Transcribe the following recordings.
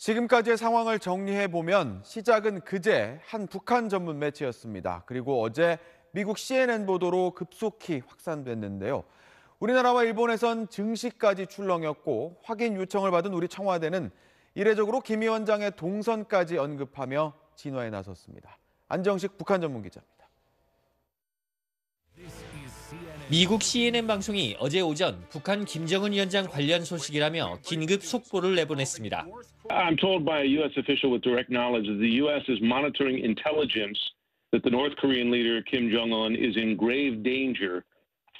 지금까지의 상황을 정리해 보면 시작은 그제 한 북한 전문 매체였습니다. 그리고 어제 미국 CNN 보도로 급속히 확산됐는데요. 우리나라와 일본에선 증시까지 출렁였고 확인 요청을 받은 우리 청와대는 이례적으로 김 위원장의 동선까지 언급하며 진화에 나섰습니다. 안정식 북한 전문 기자입니다. 미국 CNN 방송이 어제 오전 북한 김정은 위원장 관련 소식이라며 긴급 속보를 내보냈습니다. I'm told by a US official with direct knowledge that the US is monitoring intelligence that the North Korean leader Kim Jong Un is in grave danger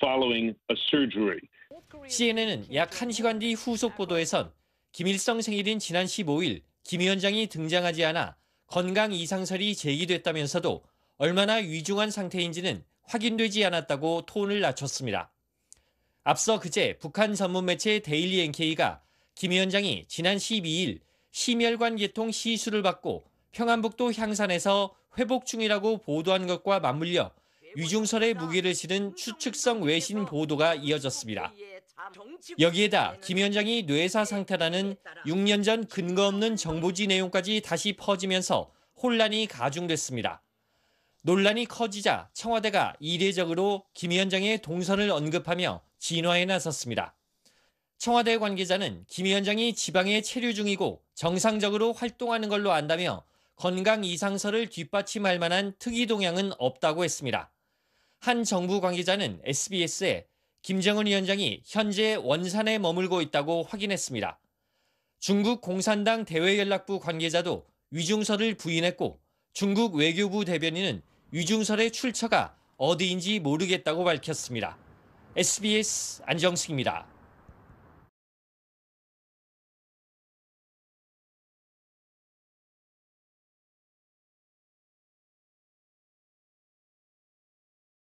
following a surgery. CNN은 약 1시간 뒤 후속 보도에선 김일성 생일인 지난 15일 김 위원장이 등장하지 않아 건강 이상설이 제기됐다면서도 얼마나 위중한 상태인지는 확인되지 않았다고 톤을 낮췄습니다. 앞서 그제 북한 전문 매체 데일리 NK가 김 위원장이 지난 12일 심혈관 계통 시술을 받고 평안북도 향산에서 회복 중이라고 보도한 것과 맞물려 유중설의 무게를 실은 추측성 외신 보도가 이어졌습니다. 여기에다 김 위원장이 뇌사 상태라는 6년 전 근거 없는 정보지 내용까지 다시 퍼지면서 혼란이 가중됐습니다. 논란이 커지자 청와대가 이례적으로 김 위원장의 동선을 언급하며 진화에 나섰습니다. 청와대 관계자는 김 위원장이 지방에 체류 중이고 정상적으로 활동하는 걸로 안다며 건강 이상설을 뒷받침할 만한 특이 동향은 없다고 했습니다. 한 정부 관계자는 SBS에 김정은 위원장이 현재 원산에 머물고 있다고 확인했습니다. 중국 공산당 대외연락부 관계자도 위중설을 부인했고 중국 외교부 대변인은 위중설의 출처가 어디인지 모르겠다고 밝혔습니다. SBS 안정숙입니다.